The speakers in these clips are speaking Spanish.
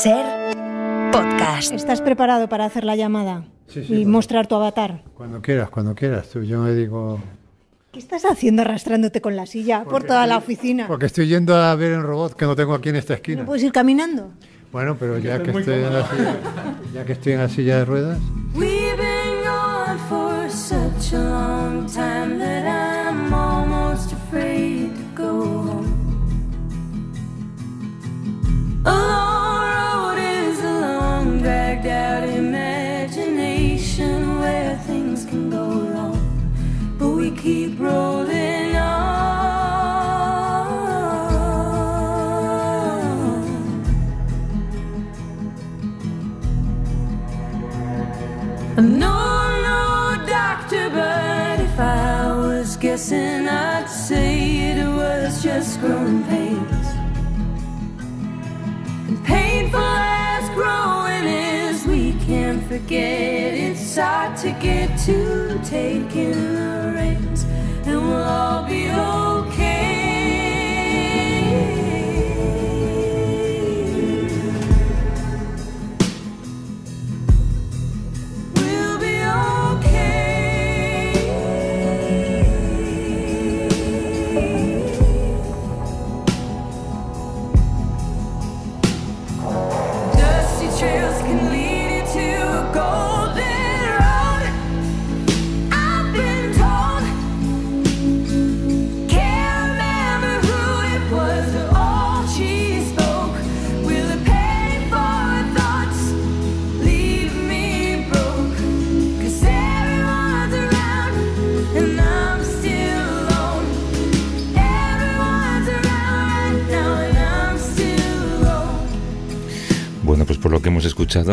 Ser podcast. ¿Estás preparado para hacer la llamada sí, sí, y mostrar tu avatar? Cuando quieras, cuando quieras. Tú, yo me digo. ¿Qué estás haciendo arrastrándote con la silla por toda la oficina? Porque estoy yendo a ver el robot que no tengo aquí en esta esquina. ¿No puedes ir caminando? Bueno, pero ya que, estoy en la silla, ya que estoy en la silla de ruedas. keep rolling on. No, no, doctor, but if I was guessing, I'd say it was just growing pains. And painful as growing is, we can't forget it's hard to get to taking the reins and we'll all be okay.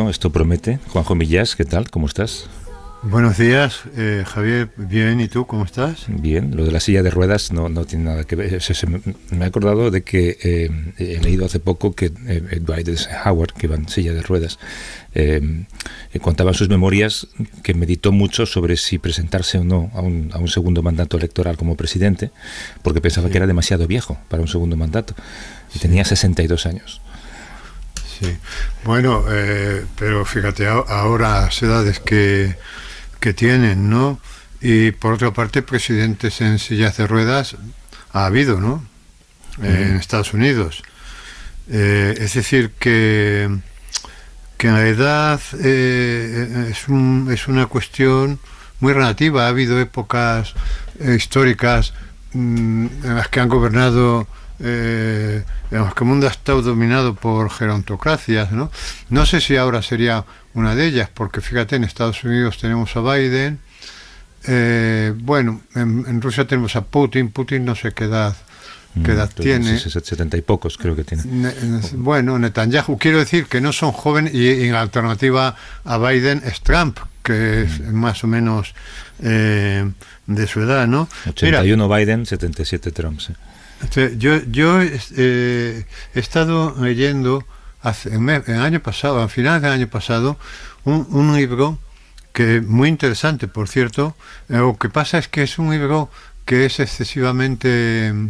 esto promete. Juanjo Millás, ¿qué tal? ¿Cómo estás? Buenos días, eh, Javier. Bien, ¿y tú cómo estás? Bien, lo de la silla de ruedas no, no tiene nada que ver. me, he acordado de que eh, he leído hace poco que eh, Howard, que iba en silla de ruedas, eh, contaba en sus memorias que meditó mucho sobre si presentarse o no a un, segundo mandato electoral como presidente, porque pensaba que era demasiado viejo para un segundo mandato. Y tenía 62 años. Sí. Bueno, eh, pero fíjate ahora las edades que, tienen, ¿no? Y por otra parte, presidentes en sillas de ruedas ha habido, ¿no? Eh, en Estados Unidos. Eh, es decir, que, que la edad es, es una cuestión muy relativa. Ha habido épocas históricas mm, en las que han gobernado eh, digamos, que el mundo ha estado dominado por gerontocracias, ¿no? No sé si ahora sería una de ellas, porque fíjate, en Estados Unidos tenemos a Biden, eh, bueno, en, Rusia tenemos a Putin, Putin no sé qué edad, qué mm, edad tiene. 70 y pocos creo que tiene. bueno, Netanyahu, quiero decir que no son jóvenes y, en alternativa a Biden es Trump, que es mm. más o menos eh, de su edad, ¿no? 81 uno Biden, 77 Trump. ¿sí? Yo, yo eh, he estado leyendo hace, en el año pasado, al final del año pasado, un, un libro que muy interesante, por cierto. Eh, lo que pasa es que es un libro que es excesivamente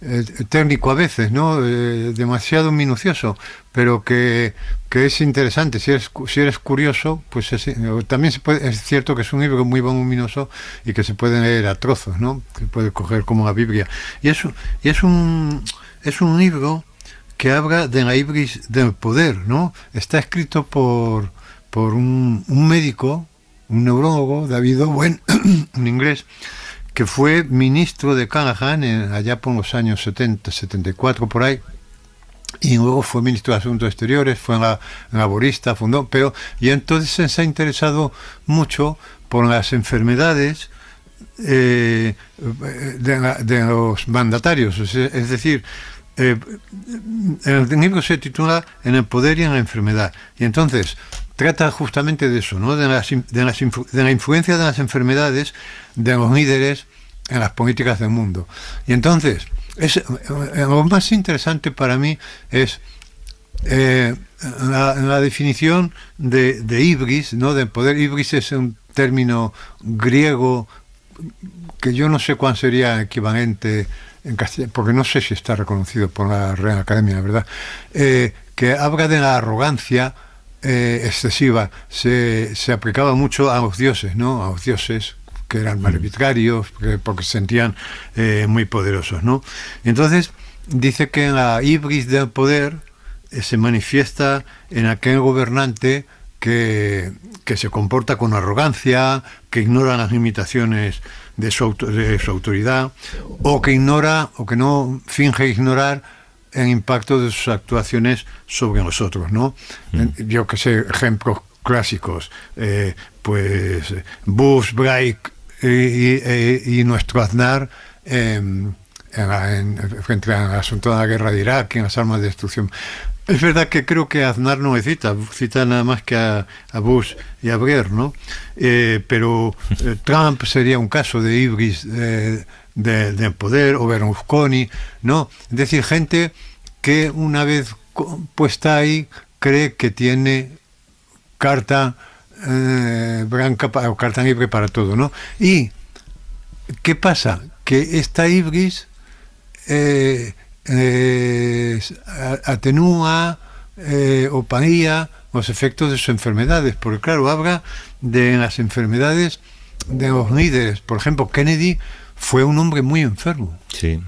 eh, técnico a veces, ¿no? Eh, demasiado minucioso, pero que, que, es interesante. Si eres, si eres curioso, pues eh, también se puede, es cierto que es un libro muy voluminoso y que se puede leer a trozos, ¿no? Que puede coger como la Biblia. Y es, y es, un, es un libro que habla de la ibris del poder, ¿no? Está escrito por, por un, un médico, un neurólogo, David Owen, en inglés, que fue ministro de Callaghan allá por los años 70, 74 por ahí, y luego fue ministro de Asuntos Exteriores, fue laborista, fundó, pero y entonces se ha interesado mucho por las enfermedades eh, de, los mandatarios, es decir, eh, el libro se titula En el poder y en la enfermedad, y entonces trata justamente de eso, de la influencia de las enfermedades de los líderes en las políticas del mundo. Y entonces, es, eh, lo más interesante para mí es eh, la, definición de, ibris, ¿no? de poder. Ibris es un término griego que yo no sé cuál sería equivalente en castellano, porque no sé si está reconocido por la Real Academia, verdad, eh, que habla de la arrogancia excesiva. Se, se aplicaba mucho a los dioses, ¿no? A los dioses que eran arbitrarios, porque se sentían eh, muy poderosos, ¿no? Entonces, dice que la ibris del poder eh, se manifiesta en aquel gobernante que, que, se comporta con arrogancia, que ignora las limitaciones de su, de su autoridad, o que ignora, o que no finge ignorar el impacto de sus actuaciones sobre nosotros, ¿no? Mm. Yo que sé, ejemplos clásicos, eh, pues Bush, Bright, eh, y, nuestro Aznar em, en, en, frente al asunto de la guerra de Irak, y las armas de destrucción. Es verdad que creo que Aznar no me cita, cita nada más que a, Bush y a Blair ¿no? Eh, pero eh, Trump sería un caso de ibris del de poder, o Berlusconi, ¿no? Es decir, gente que una vez puesta ahí cree que tiene carta eh, o carta libre para todo, Y, ¿qué pasa? Que esta ibris eh, eh, atenúa o paría los efectos de sus enfermedades, porque claro, habla de las enfermedades de los líderes, por ejemplo, Kennedy fue un hombre muy enfermo. Sí,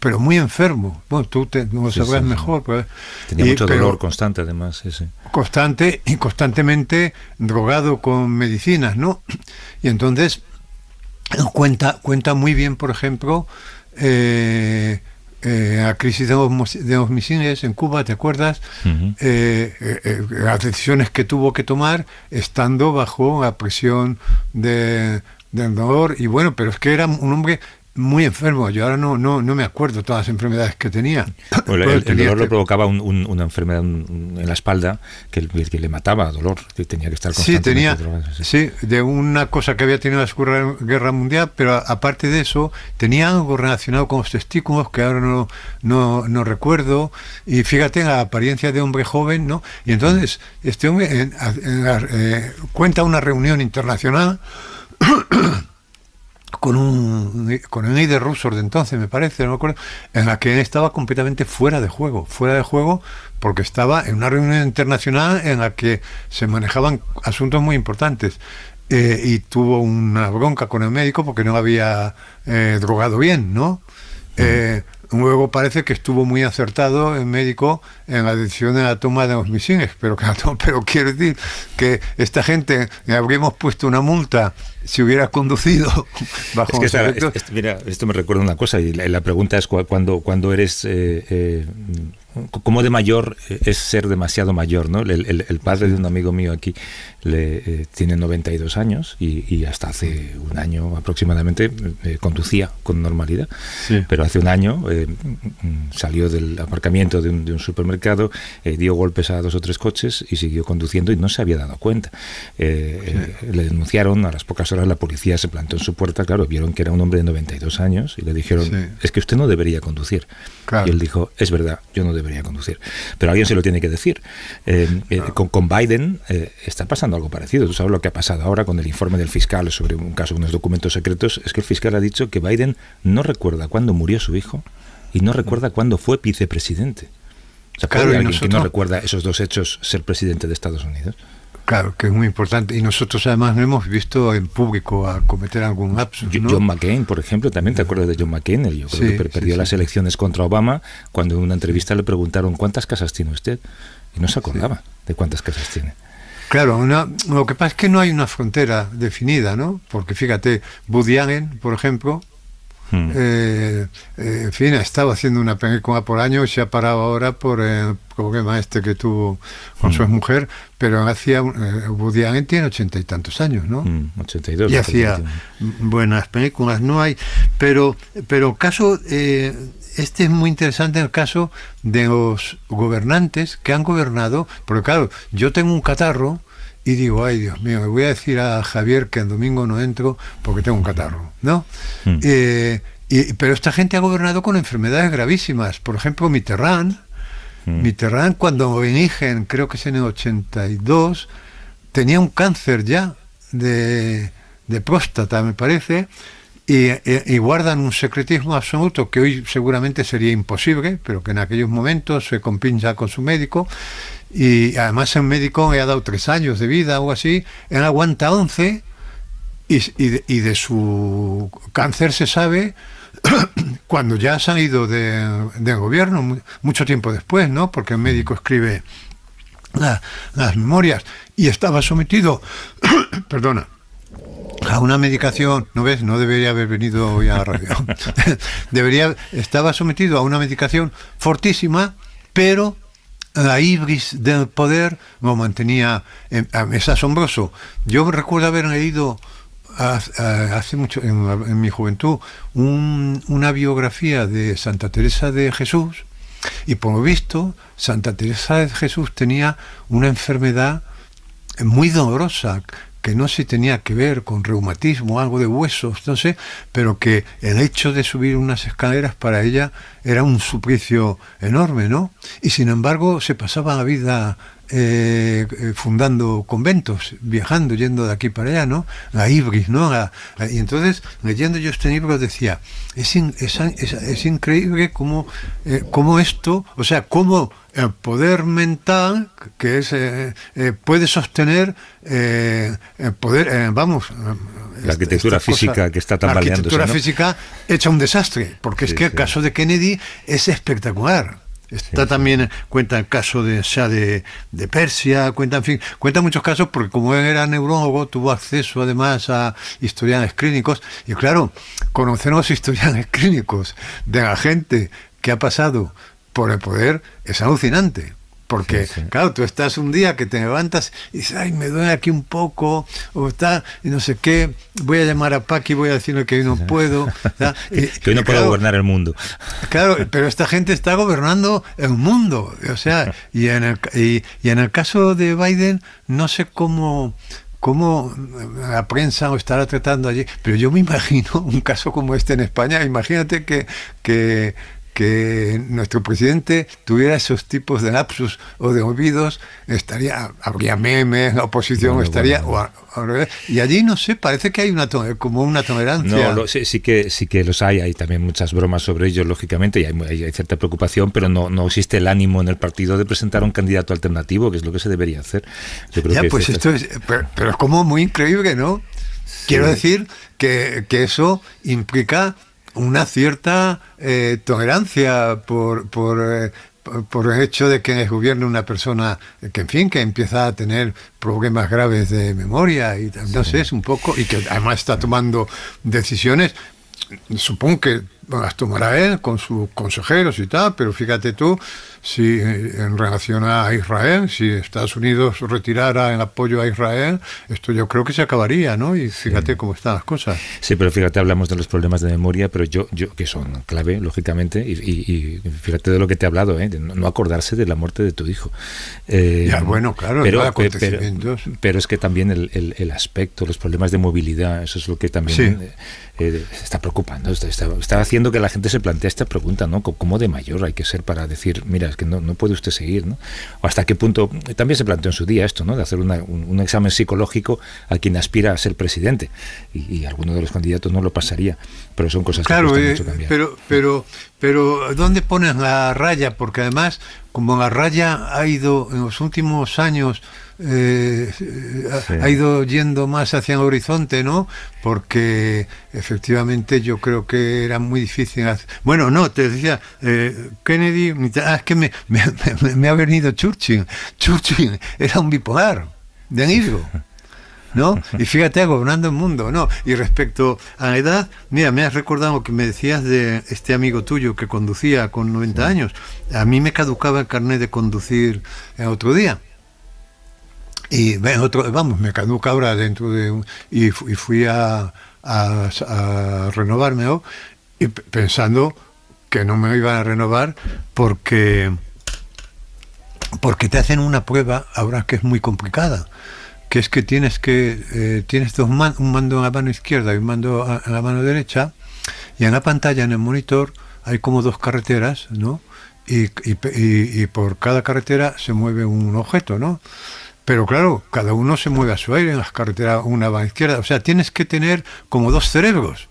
pero, muy enfermo. Bueno, tú te, lo sabrás mejor. Tenía eh, mucho dolor constante, además. Constante y constantemente drogado con medicinas, ¿no? Y entonces eh, cuenta, cuenta muy bien, por ejemplo, eh, la eh, crisis de los, misiles en Cuba, ¿te acuerdas? las decisiones que tuvo que tomar estando bajo la presión de, del dolor. Y bueno, pero es que era un hombre muy enfermo. Yo ahora no, no, no me acuerdo todas las enfermedades que tenía. el, dolor lo este provocaba una enfermedad en la espalda que, que, le mataba dolor, que tenía que estar constantemente sí, tenía, Sí, de una cosa que había tenido la Segunda Guerra Mundial, pero aparte de eso, tenía algo relacionado con los testículos que ahora no, no, recuerdo. Y fíjate la apariencia de hombre joven, ¿no? Y entonces, este hombre eh, cuenta una reunión internacional con un con un de Rusor de entonces, me parece, no me acuerdo, en la que él estaba completamente fuera de juego, fuera de juego porque estaba en una reunión internacional en la que se manejaban asuntos muy importantes. Eh, y tuvo una bronca con el médico porque no había eh, drogado bien, ¿no? Eh, luego parece que estuvo muy acertado el médico en la decisión de la toma de los misiles, pero, pero quiero decir que esta gente le habríamos puesto una multa si hubieras conducido bajo es mira, esto me recuerda una cosa y la, pregunta es cuando, cuando eres eh, eh de mayor eh, es ser demasiado mayor, ¿no? El, padre de un amigo mío aquí le, eh, tiene 92 años y, hasta hace un año aproximadamente conducía con normalidad, pero hace un año salió del aparcamiento de un, supermercado, dio golpes a dos o tres coches y siguió conduciendo y no se había dado cuenta. Le denunciaron a las pocas la policía se plantó en su puerta, claro, vieron que era un hombre de 92 años y le dijeron, es que usted no debería conducir. Y él dijo, es verdad, yo no debería conducir. Pero alguien se lo tiene que decir. Eh, eh, con, con, Biden eh, está pasando algo parecido. Tú sabes lo que ha pasado ahora con el informe del fiscal sobre un caso, unos documentos secretos. Es que el fiscal ha dicho que Biden no recuerda cuándo murió su hijo y no recuerda cuándo fue vicepresidente. O sea, claro, que no recuerda esos dos hechos ser presidente de Estados Unidos? Claro, que es muy importante. Y nosotros además no hemos visto en público a cometer algún lapsus. John McCain, por ejemplo, también te acuerdas de John McCain, yo que perdió las elecciones contra Obama cuando en una entrevista le preguntaron cuántas casas tiene usted y no se acordaba de cuántas casas tiene. Claro, lo que pasa es que no hay una frontera definida, ¿no? Porque fíjate, Woody por ejemplo, Hmm. Eh, eh, en fin, ha estado haciendo una película por año, se ha parado ahora por el eh, problema este que tuvo con su hmm. mujer, pero hacía, eh, Woody tiene ochenta y tantos años, ¿no? 82. Hmm, y hacía buenas películas, no hay, pero, pero caso, este es muy interesante el caso de los gobernantes que han gobernado, porque claro, yo tengo un catarro, y digo, ay Dios mío, me voy a decir a Javier que el domingo no entro porque tengo un catarro, ¿no? Hmm. Eh, pero esta gente ha gobernado con enfermedades gravísimas. Por ejemplo, Mitterrand. mi hmm. Mitterrand, cuando en creo que es en el 82, tenía un cáncer ya de, de próstata, me parece, y, y, guardan un secretismo absoluto que hoy seguramente sería imposible, pero que en aquellos momentos se compincha con su médico y además el médico ha dado tres años de vida, o así, él aguanta 11 y, de, su cáncer se sabe cuando ya ha salido del gobierno, mucho tiempo después, ¿no? Porque el médico escribe las memorias y estaba sometido, perdona, a una medicación, ¿no ves? No debería haber venido hoy a la radio. debería, estaba sometido a una medicación fortísima, pero la ibris del poder me mantenía, em, ah, es asombroso. Yo recuerdo haber leído ah, ah, hace mucho, en, mi juventud, una biografía de Santa Teresa de Jesús, y por lo visto, Santa Teresa de Jesús tenía una enfermedad muy dolorosa que no se tenía que ver con reumatismo, algo de huesos, no sé... pero que el hecho de subir unas escaleras para ella era un suplicio enorme, ¿no? Y sin embargo se pasaba la vida eh, eh, fundando conventos, viajando, yendo de aquí para allá, ¿no? A Ibris, ¿no? y entonces, leyendo yo este libro, decía, es, increíble eh, cómo, esto, o sea, cómo el poder mental que es puede sostener el poder vamos la arquitectura física que está tambaleando la arquitectura física hecha un desastre porque es que el caso de Kennedy es espectacular Está también, eh, cuenta el caso de, de, Persia, cuenta en fin, cuenta muchos casos porque como él era neurólogo, tuvo acceso además a historianes clínicos. Y claro, conocer los historianes clínicos de la gente que ha pasado por el poder, es alucinante. Porque, claro, tú estás un día que te levantas y dices, ay, me duele aquí un poco, o está, no sé qué, voy a llamar a y voy a decirle que hoy no puedo. que hoy no puedo gobernar el mundo. Claro, pero esta gente está gobernando el mundo. O sea, y en el, y, en el caso de Biden, no sé cómo cómo la prensa estará tratando allí. Pero yo me imagino un caso como este en España. Imagínate que, que que nuestro presidente tuviera esos tipos de lapsus o de olvidos, estaría, habría memes, la oposición estaría... y allí, no sé, parece que hay una como una tolerancia. No, sí, que, sí que los hay, hay también muchas bromas sobre ellos, lógicamente, y hay, cierta preocupación, pero no, no existe el ánimo en el partido de presentar un candidato alternativo, que es lo que se debería hacer. pues esto pero, es como muy increíble, ¿no? Quiero decir que, que eso implica una cierta eh, tolerancia por, por, eh, por, el hecho de que gobierne una persona que, en fin, que empieza a tener problemas graves de memoria y no sé, es un poco, y que además está tomando decisiones, supongo que las tomará él con sus consejeros y tal, pero fíjate tú, si en relación a Israel, si Estados Unidos retirara el apoyo a Israel, esto yo creo que se acabaría, ¿no? Y fíjate cómo están las cosas. Sí, pero fíjate, hablamos de los problemas de memoria, pero yo, yo que son clave, lógicamente, y, fíjate de lo que te he hablado, ¿eh? de no acordarse de la muerte de tu hijo. Eh, ya, bueno, claro, pero, acontecimientos. Pero, es que también el, aspecto, los problemas de movilidad, eso es lo que también eh, eh, está preocupando, está, está haciendo que la gente se plantee esta pregunta, ¿no? ¿Cómo de mayor hay que ser para decir, mira, es que no, puede usted seguir, ¿no? hasta qué punto, también se planteó en su día esto, ¿no? De hacer un, examen psicológico a quien aspira a ser presidente. Y, alguno de los candidatos no lo pasaría, pero son cosas claro, que eh, cambiar. Pero, pero, pero, ¿dónde pones la raya? Porque además, como la raya ha ido en los últimos años eh, ha ido yendo más hacia el horizonte, ¿no? Porque efectivamente yo creo que era muy difícil. Bueno, no, te decía eh, Kennedy, ah, es que me, ha venido Churchill. Churchill era un bipolar de anillo. ¿No? Y fíjate, gobernando el mundo, ¿no? Y respecto a la edad, mira, me has recordado que me decías de este amigo tuyo que conducía con 90 años. A mí me caducaba el carnet de conducir el eh, otro día y otro, vamos, me caduca ahora dentro de... y, fui a, renovarme y pensando que no me iban a renovar porque, porque te hacen una prueba ahora que es muy complicada que es que tienes que eh, tienes dos un mando en la mano izquierda y un mando en la mano derecha y en la pantalla en el monitor hay como dos carreteras no y, y por cada carretera se mueve un objeto no pero claro, cada uno se mueve a su aire en las carreteras, una va a izquierda. O sea, tienes que tener como dos cerebros,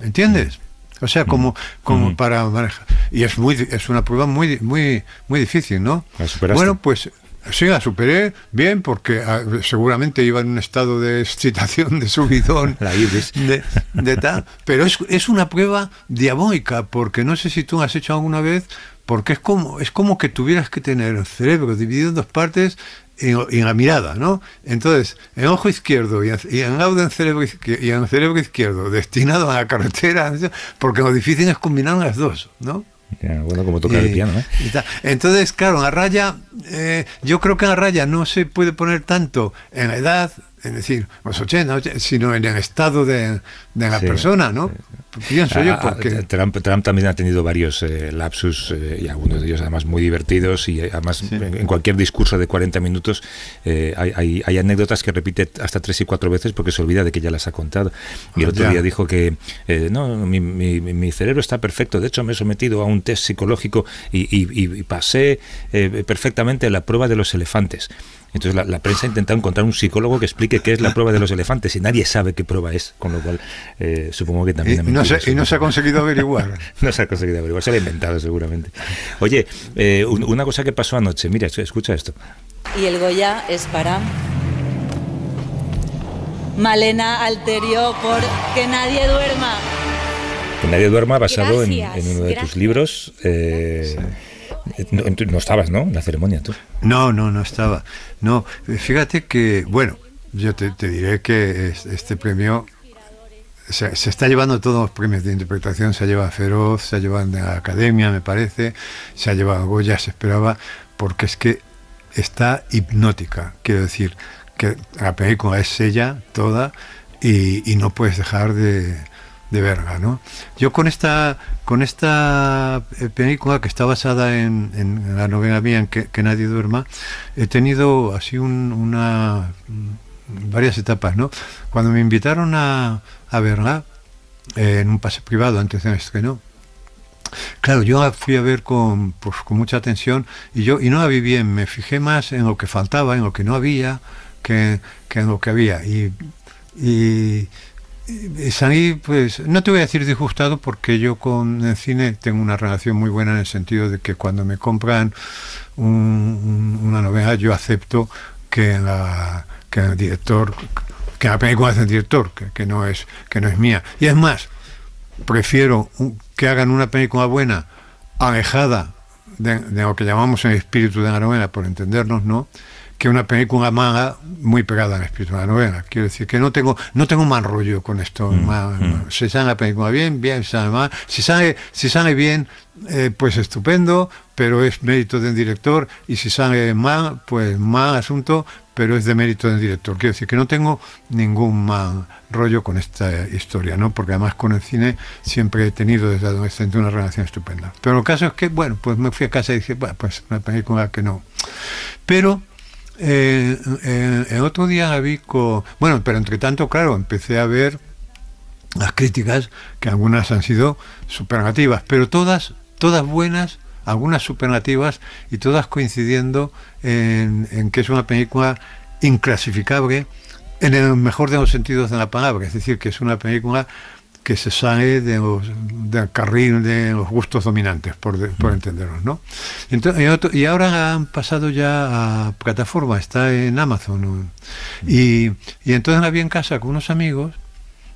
¿entiendes? O sea, como, mm. como mm. para manejar. Y es, muy, es una prueba muy, muy, muy difícil, ¿no? Bueno, pues Sí, la superé bien porque ah, seguramente iba en un estado de excitación, de subidón, la ibis. de, tal. Pero es, una prueba diabólica porque no sé si tú has hecho alguna vez, porque es como, es como que tuvieras que tener el cerebro dividido en dos partes en, en, la mirada, ¿no? Entonces, en ojo izquierdo y en, y en, cerebro, izquierdo, y en cerebro izquierdo, destinado a la carretera, porque lo difícil es combinar las dos, ¿no? bueno, como tocar el eh, piano, ¿eh? Entonces, claro, en la raya, eh, yo creo que en la raya no se puede poner tanto en la edad, es decir, los 80 sino en el estado de, de la persona, ¿no? Ah, ah, Trump, también ha tenido varios eh, lapsus eh, y algunos de ellos además muy divertidos y eh, además en, cualquier discurso de 40 minutos hay, anécdotas que repite hasta tres y cuatro veces porque se olvida de que ya las ha contado. Y el ah, otro día dijo que no, mi, cerebro está perfecto, de hecho me he sometido a un test psicológico y, pasé perfectamente la prueba de los elefantes. Entonces la, la, prensa ha intentado encontrar un psicólogo que explique qué es la prueba de los elefantes y nadie sabe qué prueba es, con lo cual eh, supongo que también... Y, no se, ha conseguido averiguar. no se ha conseguido averiguar, se ha inventado seguramente. Oye, eh, una cosa que pasó anoche, mira, escucha esto. Y el Goya es para... Malena Alterio por Que Nadie Duerma. Que Nadie Duerma, basado en, uno de tus libros. Eh, no, estabas, ¿no? En la ceremonia, tú. No, no, no estaba. No, fíjate que, bueno, yo te diré que este premio se, está llevando todos los premios de interpretación, se ha llevado a Feroz, se ha llevado a la Academia, me parece, se ha llevado a Goya, se esperaba, porque es que está hipnótica, quiero decir, que la película es ella toda y, no puedes dejar de, de ¿no? Yo con esta con esta eh, película que está basada en, la novela mía, en que, nadie duerma, he tenido así una varias etapas, ¿no? Cuando me invitaron a, a verla eh, en un pase privado antes de que no Claro, yo fui a ver con, pues, con mucha atención y yo y no la vi bien, me fijé más en lo que faltaba, en lo que no había, que, en lo que había. Y, y, salí, pues, no te voy a decir disgustado porque yo con el cine tengo una relación muy buena en el sentido de que cuando me compran una novela yo acepto que la que el director que la película es del director, que, no es, que no es mía. Y es más, prefiero que hagan una película buena, alejada de, lo que llamamos el espíritu de la novela, por entendernos, ¿no? que una película mala muy pegada al espíritu de la novela. Quiero decir que no tengo, no tengo mal rollo con esto. Mm, mm. Si sale la película bien, bien, si sale mal. Si sale, si sale bien, eh, pues estupendo, pero es mérito del director. Y si sale mal, pues mal asunto, pero es de mérito del director. Quiero decir que no tengo ningún mal rollo con esta historia, ¿no? Porque además con el cine siempre he tenido desde adolescente una relación estupenda. Pero el caso es que, bueno, pues me fui a casa y dije, bueno, pues una película que no. Pero eh, eh, el, otro día vi con... Bueno, pero entre tanto, claro, empecé a ver las críticas, que algunas han sido super negativas, pero todas, todas buenas algunas superlativas y todas coincidiendo en, que es una película inclasificable en el mejor de los sentidos de la palabra, es decir, que es una película que se sale de del carril de los gustos dominantes, por, mm. entendernos, ¿no? Entonces, y, ahora han pasado ya a plataforma, está en Amazon. Mm. Y, entonces la vi en casa con unos amigos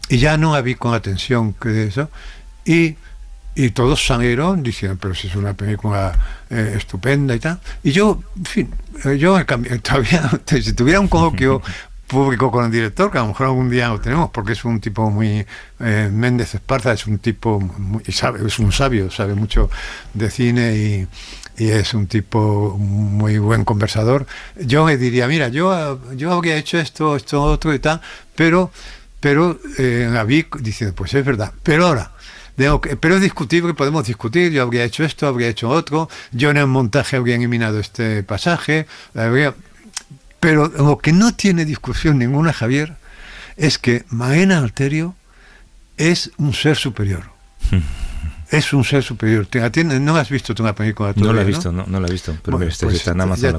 y ya no la vi con atención que eso. Y y todos salieron diciendo, pero si es una película eh, estupenda y tal. Y yo, en fin, eh, yo todavía, si tuviera un coloquio público con el director, que a lo mejor algún día lo tenemos, porque es un tipo muy... Eh, Méndez Esparza es un tipo, sabe, es un sabio, sabe mucho de cine y, es un tipo muy buen conversador. Yo me diría, mira, yo, yo habría hecho esto, esto, otro y tal, pero, pero eh, la diciendo, pues es verdad, pero ahora pero es discutible, podemos discutir, yo habría hecho esto, habría hecho otro, yo en el montaje habría eliminado este pasaje, Pero lo que no tiene discusión ninguna, Javier, es que Maena Alterio es un ser superior. Hmm. es un ser superior. no has visto tu película No lo he visto, no, he visto. Pero este pues está en Amazon.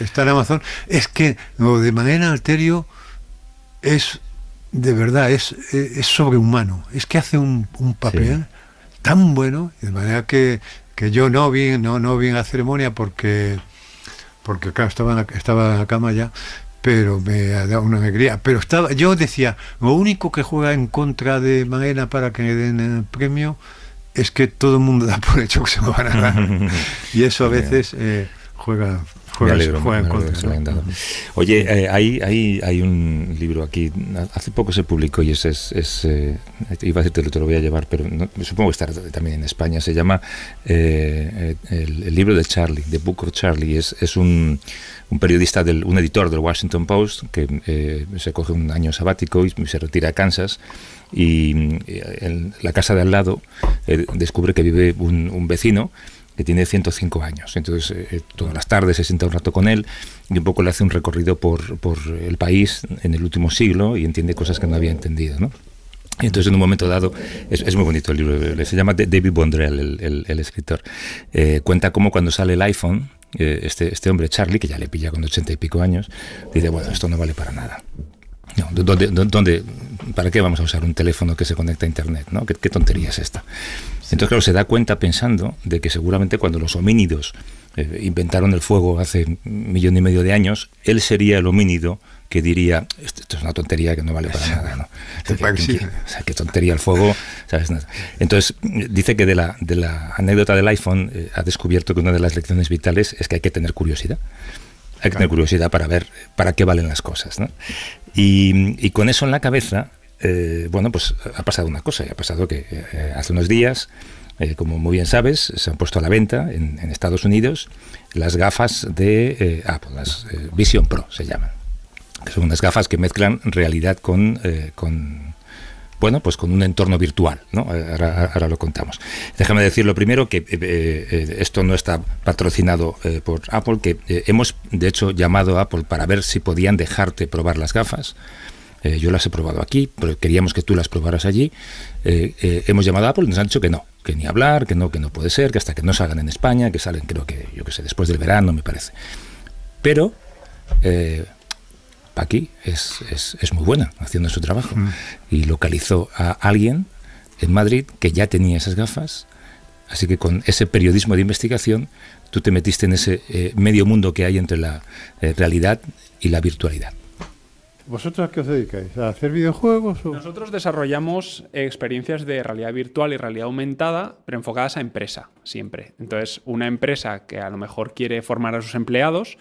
está en Amazon. Es que lo de Maena Alterio es de verdad, es, eh, es sobrehumano. Es que hace un, papel tan bueno, de manera que, yo no vi, no, no vi ceremonia porque, porque estaba en la, estaba la cama ya, pero me ha dado una alegría. Pero estaba, yo decía, lo único que juega en contra de Maena para que le den el premio es que todo el mundo da por hecho que se lo van a dar. y eso a veces eh, juega Oye, eh, hay, hay, hay, un libro aquí, hace poco se publicó y es, es, eh, iba a decirte te lo voy a llevar, pero supongo que estará también en España, se llama eh, el, libro de Charlie, de Book of Charlie, es, es un, un periodista, del, un editor del Washington Post que se coge un año sabático y se retira a Kansas y en la casa de al lado descubre que vive un, un vecino que tiene 105 años. Entonces, eh, eh, todas las tardes se sienta un rato con él y un poco le hace un recorrido por, por el país en el último siglo y entiende cosas que no había entendido. ¿no? entonces, en un momento dado, es, es, muy bonito el libro, se llama David Bondrell, el, el, escritor. Eh, cuenta cómo cuando sale el iPhone, este, este hombre, Charlie, que ya le pilla con ochenta y pico años, dice, bueno, esto no vale para nada. No, para qué vamos a usar un teléfono que se conecta a Internet? ¿no? ¿Qué, tontería es esta? Entonces, claro, se da cuenta pensando de que seguramente cuando los homínidos eh, inventaron el fuego hace un millón y medio de años, él sería el homínido que diría, esto, es una tontería que no vale para nada. ¿no? tontería el fuego. Entonces, dice que de la, anécdota del iPhone eh, ha descubierto que una de las lecciones vitales es que hay que tener curiosidad hay que tener curiosidad para ver para qué valen las cosas. ¿no? Y, con eso en la cabeza, eh, bueno, pues ha pasado una cosa, y ha pasado que eh, hace unos días, eh, como muy bien sabes, se han puesto a la venta en, Estados Unidos las gafas de Apple, las Vision Pro se llaman, que son unas gafas que mezclan realidad con bueno, pues con un entorno virtual, ¿no? Ahora, lo contamos. Déjame decir lo primero que eh, eh, esto no está patrocinado eh, por Apple, que hemos de hecho llamado a Apple para ver si podían dejarte probar las gafas. yo las he probado aquí, pero queríamos que tú las probaras allí. hemos llamado a Apple y nos han dicho que no, que ni hablar, que no, que no puede ser, que hasta que no salgan en España, que salen creo que, yo qué sé, después del verano, me parece. Pero Paqui es, es, es, muy buena haciendo su trabajo. Mm. Y localizó a alguien en Madrid que ya tenía esas gafas. Así que con ese periodismo de investigación, tú te metiste en ese eh, medio mundo que hay entre la eh, realidad y la virtualidad. ¿Vosotros qué os dedicáis? ¿A hacer videojuegos? O? Nosotros desarrollamos experiencias de realidad virtual y realidad aumentada, pero enfocadas a empresa, siempre. Entonces, una empresa que a lo mejor quiere formar a sus empleados,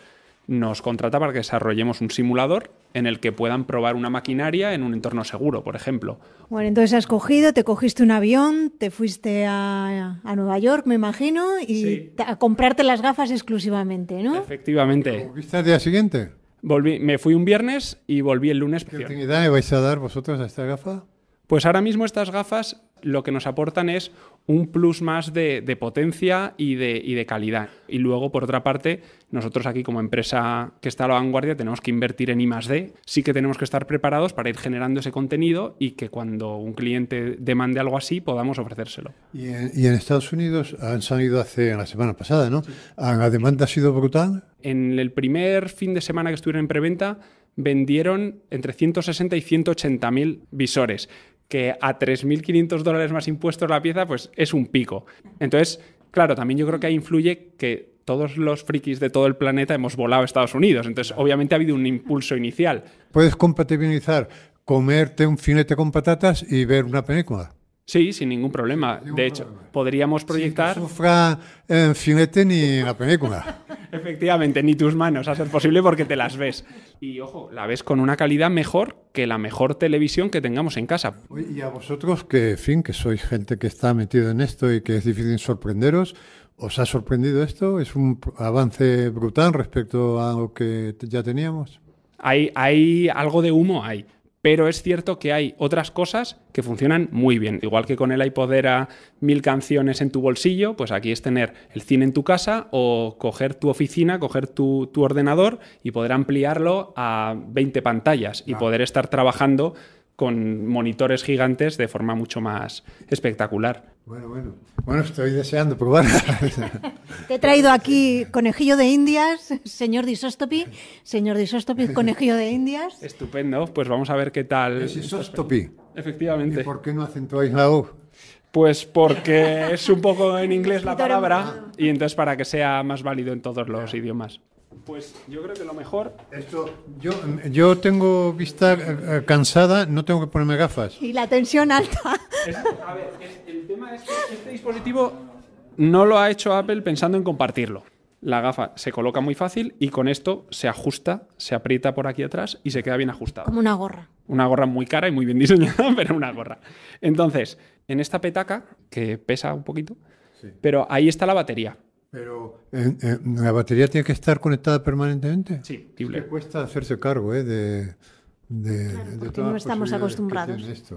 nos contrata para que desarrollemos un simulador en el que puedan probar una maquinaria en un entorno seguro, por ejemplo. Bueno, entonces has cogido, te cogiste un avión, te fuiste a, Nueva York, me imagino, y a comprarte las gafas exclusivamente, ¿no? Efectivamente. ¿Volviste al día siguiente? Volví, me fui un viernes y volví el lunes. ¿Qué oportunidad vais a dar vosotros a esta gafa? Pues ahora mismo estas gafas lo que nos aportan es un plus más de, potencia y de, calidad. Y luego, por otra parte, nosotros aquí como empresa que está a la vanguardia tenemos que invertir en I +D. Sí que tenemos que estar preparados para ir generando ese contenido y que cuando un cliente demande algo así podamos ofrecérselo. Y en, Estados Unidos han salido hace la semana pasada, ¿no? Ah, ¿La demanda ha sido brutal? En el primer fin de semana que estuvieron en preventa vendieron entre 160 y 180 mil visores que a 3.500 dólares más impuestos la pieza, pues es un pico. Entonces, claro, también yo creo que ahí influye que todos los frikis de todo el planeta hemos volado a Estados Unidos. Entonces, obviamente ha habido un impulso inicial. Puedes compatibilizar comerte un filete con patatas y ver una película. Sí, sin ningún problema. de hecho, podríamos proyectar. No sufra en filete ni en la película. Efectivamente, ni tus manos, a ser posible, porque te las ves. Y ojo, la ves con una calidad mejor que la mejor televisión que tengamos en casa. Y a vosotros, que, fin, que sois gente que está metida en esto y que es difícil sorprenderos, ¿os ha sorprendido esto? ¿Es un avance brutal respecto a lo que ya teníamos? Hay, hay algo de humo, ahí. Pero es cierto que hay otras cosas que funcionan muy bien. Igual que con el iPod era mil canciones en tu bolsillo, pues aquí es tener el cine en tu casa o coger tu oficina, coger tu, ordenador y poder ampliarlo a 20 pantallas y poder estar trabajando con monitores gigantes de forma mucho más espectacular. Bueno, bueno. Bueno, estoy deseando probar. Te he traído aquí conejillo de indias, señor Disóstopi. Señor Disóstopi, conejillo de indias. Estupendo, pues vamos a ver qué tal. Es Disóstopi. Efectivamente. ¿Y por qué no acentuáis la U? Pues porque es un poco en inglés la palabra y entonces para que sea más válido en todos los idiomas. Pues yo creo que lo mejor. Esto, yo, tengo vista eh, eh, cansada, no tengo que ponerme gafas. Y la tensión alta. a ver, el, tema es que este dispositivo no lo ha hecho Apple pensando en compartirlo. La gafa se coloca muy fácil y con esto se ajusta, se aprieta por aquí atrás y se queda bien ajustada. Como una gorra. Una gorra muy cara y muy bien diseñada, pero una gorra. Entonces, en esta petaca, que pesa un poquito, pero ahí está la batería. Pero eh, eh, la batería tiene que estar conectada permanentemente. Sí, le cuesta hacerse cargo eh, de, de, no estamos acostumbrados. Eh.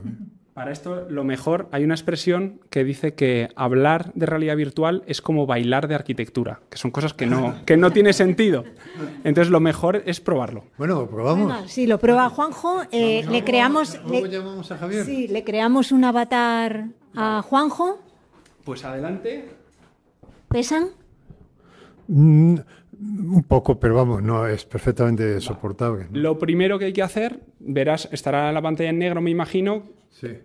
Para esto, lo mejor, hay una expresión que dice que hablar de realidad virtual es como bailar de arquitectura, que son cosas que no, que no tiene sentido. Entonces, lo mejor es probarlo. Bueno, lo probamos. Sí, lo prueba Juanjo, le creamos. ¿Cómo llamamos a Javier. Sí, le creamos un avatar a Juanjo. Pues adelante. ¿Pesan? Mm, un poco, pero vamos, no es perfectamente soportable. Lo primero que hay que hacer, verás, estará la pantalla en negro, me imagino,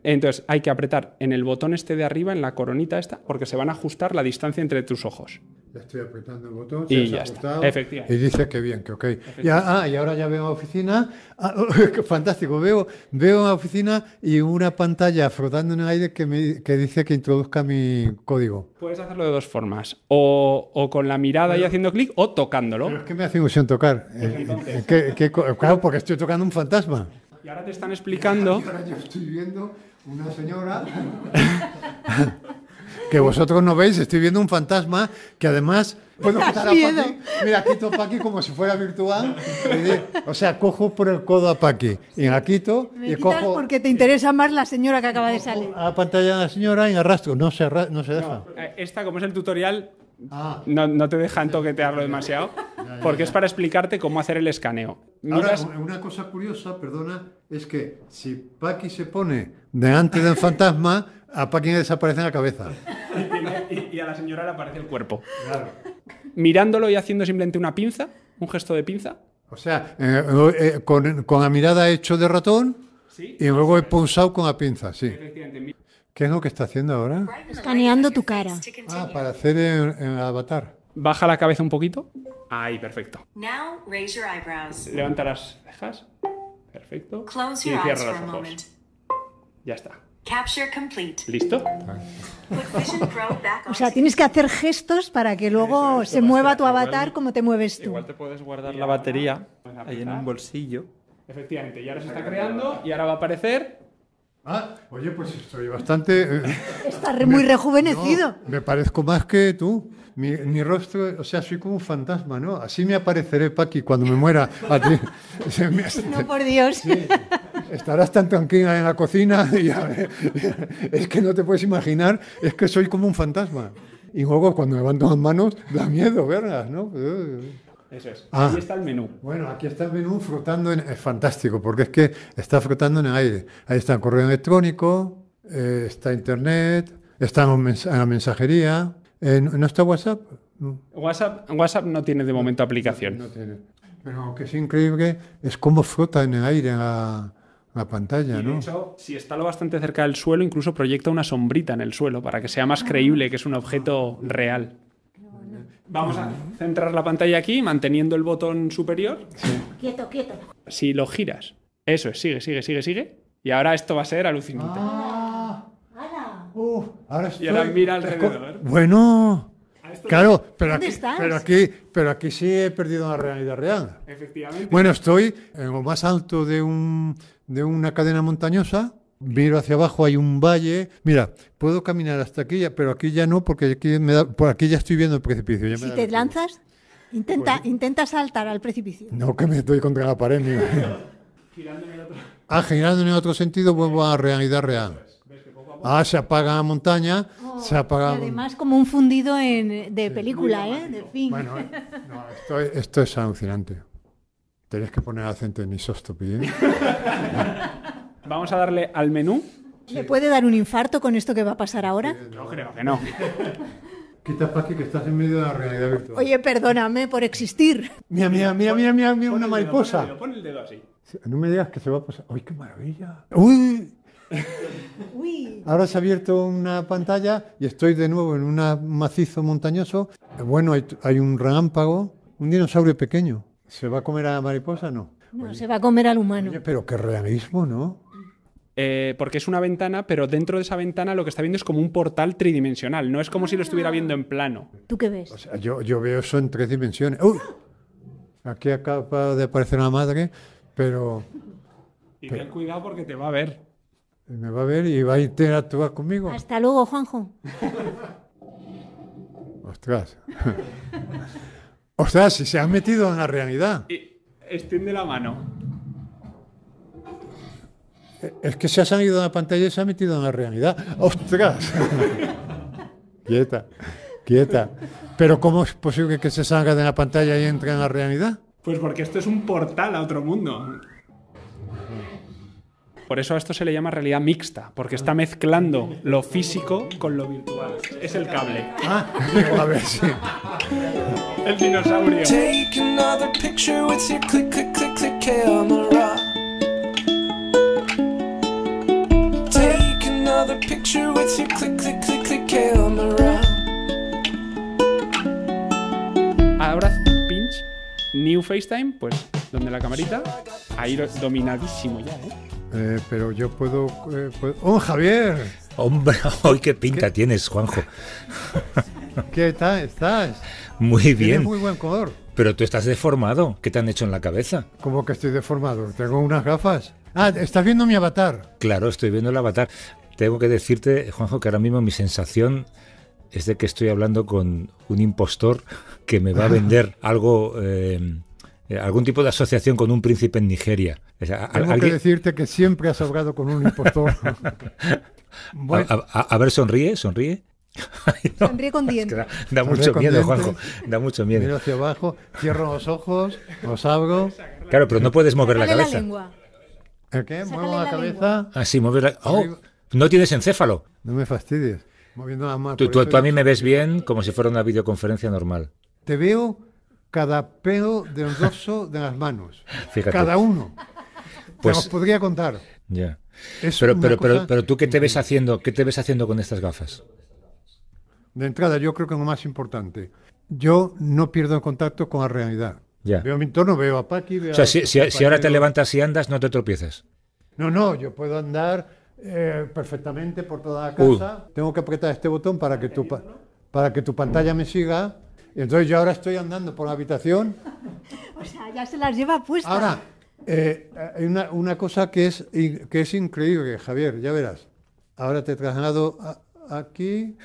entonces hay que apretar en el botón este de arriba, en la coronita esta, porque se van a ajustar la distancia entre tus ojos. Ya estoy apretando el botón, y ya está. Y dice que bien, que ok. Ya, ah, y ahora ya veo la oficina. Ah, oh, fantástico, veo, veo oficina y una pantalla frotando en el aire que, me, dice que introduzca mi código. Puedes hacerlo de dos formas: o, con la mirada y haciendo clic, o tocándolo. Pero es que me hace ilusión tocar. Eh, eh, eh, claro, porque estoy tocando un fantasma. Y ahora te están explicando. yo estoy viendo una señora. que vosotros no veis, estoy viendo un fantasma que además puedo quitar a Mira, quito a Paqui como si fuera virtual. O sea, cojo por el codo a Paqui y la quito y cojo. Porque te interesa más la señora que acaba de salir. A pantalla de la señora y arrastro. No se, no se deja. Eh, esta, como es el tutorial, Ah. No, no, te dejan toquetearlo demasiado, porque es para explicarte cómo hacer el escaneo. Ahora, una cosa curiosa, perdona, es que si Paki se pone delante del fantasma, a Paki le desaparece la cabeza. Y, a la señora le aparece el cuerpo. Mirándolo y haciendo simplemente una pinza, un gesto de pinza. O sea, eh, eh, con, la mirada hecho de ratón y luego he pulsado con la pinza, sí. ¿Qué es lo que está haciendo ahora? Escaneando tu cara. Ah, para hacer el, avatar. Baja la cabeza un poquito. Ahí, perfecto. Levanta las cejas. Perfecto. y cierra los ojos. Ya está. Capture complete. ¿Listo? o sea, tienes que hacer gestos para que luego se pues mueva tu avatar como te mueves tú. Igual te puedes guardar la batería ahí en un bolsillo. Efectivamente, y ahora se está creando y ahora va a aparecer Ah, oye, pues estoy bastante... Eh, muy rejuvenecido. me parezco más que tú. Mi, rostro, o sea, soy como un fantasma, ¿no? Así me apareceré, Paqui, cuando me muera. no, por Dios. estarás tan tranquila en la cocina. Y es que no te puedes imaginar, es que soy como un fantasma. Y luego cuando levanto las manos, da miedo ¿verdad? ¿no? aquí ah. está el menú. Bueno, aquí está el menú flotando en. Es fantástico, porque es que está frotando en el aire. Ahí está el correo electrónico, eh, está internet, está en, la mensajería. ¿No está WhatsApp? WhatsApp? WhatsApp no tiene de momento aplicación. tiene. Pero lo que es increíble es cómo flota en el aire la, pantalla, Hecho, si está lo bastante cerca del suelo, incluso proyecta una sombrita en el suelo para que sea más creíble que es un objeto real. Vamos a centrar la pantalla aquí, manteniendo el botón superior. Quieto, quieto. Si lo giras. Eso es, sigue, sigue, sigue, sigue. Y ahora esto va a ser alucinante. Ah, uh, ahora estoy... Y ahora mira alrededor. Bueno. Claro, pero aquí, pero aquí, sí he perdido la realidad real. Efectivamente. Bueno, estoy en lo más alto de, un, de una cadena montañosa miro hacia abajo, hay un valle. Mira, puedo caminar hasta aquí, pero aquí ya no, porque aquí por aquí ya estoy viendo el precipicio. si te lanzas, intenta, pues- intenta saltar al precipicio. No, que me estoy contra la pared. Ah, girando en otro sentido, vuelvo a realidad real. Ah, se apaga la montaña, oh, se apaga. además, como un fundido de película, ¿eh? De fin. Bueno, esto, es, alucinante. Tenéis que poner acento en isóstopi, ¿eh? Vamos a darle al menú. ¿Me puede dar un infarto con esto que va a pasar ahora? No creo que no. Quita Paqui que estás en medio de la realidad virtual. Oye, perdóname por existir. Mira, mira, mira, mira, mira, una mariposa. Pon el, dedo, así. No me digas que se va a pasar. ¡Ay, qué maravilla! ¡Uy! Uy. Ahora se ha abierto una pantalla y estoy de nuevo en un macizo montañoso. Eh, bueno, hay, un relámpago, un dinosaurio pequeño. ¿Se va a comer a la mariposa? No. No, se va a comer al humano. Oye, pero qué realismo, ¿no? Eh, porque es una ventana, pero dentro de esa ventana lo que está viendo es como un portal tridimensional, no es como si lo estuviera ah. viendo en plano. ¿Tú qué ves? yo, veo eso en tres dimensiones. ¡Uy! Aquí acaba de aparecer una madre, pero... Y ten cuidado porque te va a ver. Me va a ver y va a interactuar conmigo. Hasta luego, Juanjo. Ostras. Ostras, si se ha metido en la realidad. Y extiende la mano. Eh, es que se ha salido de la pantalla y se ha metido en la realidad. ¡Ostras! quieta, quieta. Pero ¿cómo es posible que se salga de la pantalla y entre en la realidad? Pues porque esto es un portal a otro mundo. Por eso a esto se le llama realidad mixta, porque está mezclando lo físico con lo virtual. Es el cable. Ah, a ver, sí. El dinosaurio. Ahora Pinch, New FaceTime, pues donde la camarita, ahí dominadísimo ya, ¿eh? ¿eh? pero yo puedo, eh, ¡Oh, Javier! Hombre, hoy qué pinta tienes, Juanjo. ¿Qué tal estás? Muy bien. muy buen color. Pero tú estás deformado. ¿Qué te han hecho en la cabeza? Como que estoy deformado? Tengo unas gafas. Ah, estás viendo mi avatar. Claro, estoy viendo el avatar. Tengo que decirte, Juanjo, que ahora mismo mi sensación es de que estoy hablando con un impostor que me va a vender algo, eh, algún tipo de asociación con un príncipe en Nigeria. Tengo que decirte que siempre has hablado con un impostor. a, ver, sonríe, sonríe. Sonríe con dientes. Da, mucho miedo, Juanjo. Da mucho miedo. hacia abajo, cierro los ojos, los abro. Claro, pero no puedes mover la cabeza. La qué? ¿Muevo la, cabeza? Así, ah, mover la... Oh. No tienes encéfalo. No me fastidies. Moviendo las manos. Pues, tú, a mí me ves bien como si fuera una videoconferencia normal. Te veo cada pelo del dorso de las manos. Fíjate. Cada uno. Pues, Te los podría contar. Ya. pero, pero, pero, pero, tú qué te ves haciendo, te ves haciendo con estas gafas. De entrada, yo creo que lo más importante, yo no pierdo el contacto con la realidad. Ya. Veo mi entorno, veo a Paqui, veo si, si ahora te levantas y andas, no te tropiezas. No, no, yo puedo andar eh, perfectamente por toda la casa. Tengo que apretar este botón para que, tu, para que tu pantalla me siga. entonces yo ahora estoy andando por la habitación. o sea, ya se las lleva puestas. Ahora, eh, hay una, cosa que es, que es increíble, Javier, ya verás. Ahora te he trasladado... aquí.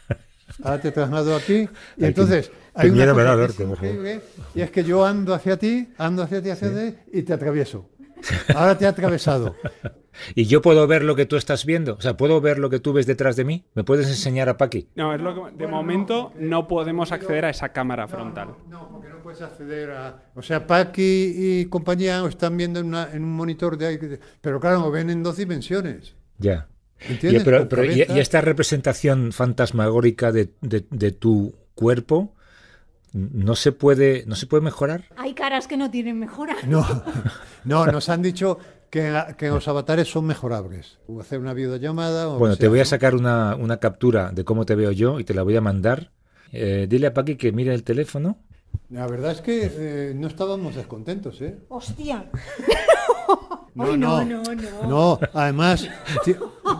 Ahora te he trasladado aquí. Y entonces, hay una cosa que es y es que yo ando hacia ti, ando hacia ti, hacia ti, y te atravieso. Ahora te he atravesado. ¿Y yo puedo ver lo que tú estás viendo? O sea, ¿puedo ver lo que tú ves detrás de mí? ¿Me puedes enseñar a Paqui? No, es lo que, de momento no, podemos acceder a esa cámara frontal. No, porque no puedes acceder a... O sea, Paqui y compañía están viendo en, un monitor de... Pero claro, lo ven en dos dimensiones. Ya. ¿Entiendes? y, esta representación fantasmagórica de, tu cuerpo no se puede no se puede mejorar hay caras que no tienen mejora no no nos han dicho que, los avatares son mejorables. O hacer una videollamada. O bueno, te voy a sacar una, captura de cómo te veo yo y te la voy a mandar. Eh, dile a Paqui que mire el teléfono. La verdad es que eh, no estábamos descontentos, ¿eh? ¡Hostia! No, no, no, no, además,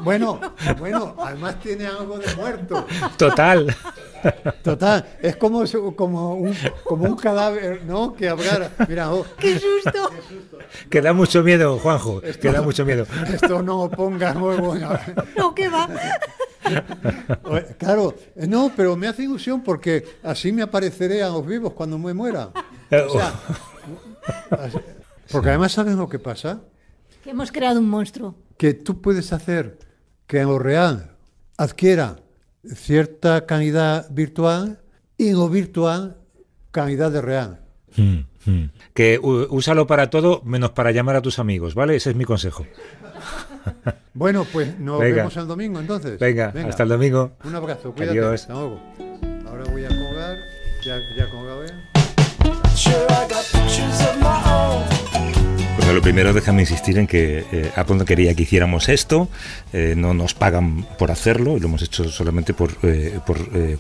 bueno, bueno, además tiene algo de muerto. Total. Total, es como, como, un, como un cadáver, ¿no? Que habrá. Mira, oh. ¡Qué susto! Que da mucho miedo, Juanjo, que da mucho miedo. Esto no ponga nuevo No, que va. Claro, no, pero me hace ilusión porque así me apareceré a los vivos cuando me muera. Eh, o sea, oh. porque además, ¿saben lo que pasa? hemos creado un monstruo. Que tú puedes hacer que en lo real adquiera cierta calidad virtual y en lo virtual calidad de real. Hmm, hmm. Que úsalo para todo menos para llamar a tus amigos, ¿vale? Ese es mi consejo. bueno, pues nos vemos el domingo entonces. Venga, hasta el domingo. Un abrazo, cuídate. Adiós. Ahora voy a colgar. Ya, ya colgado, ¿eh? lo primero déjame insistir en que eh, Apple no quería que hiciéramos esto, eh, no nos pagan por hacerlo, lo hemos hecho solamente por, eh,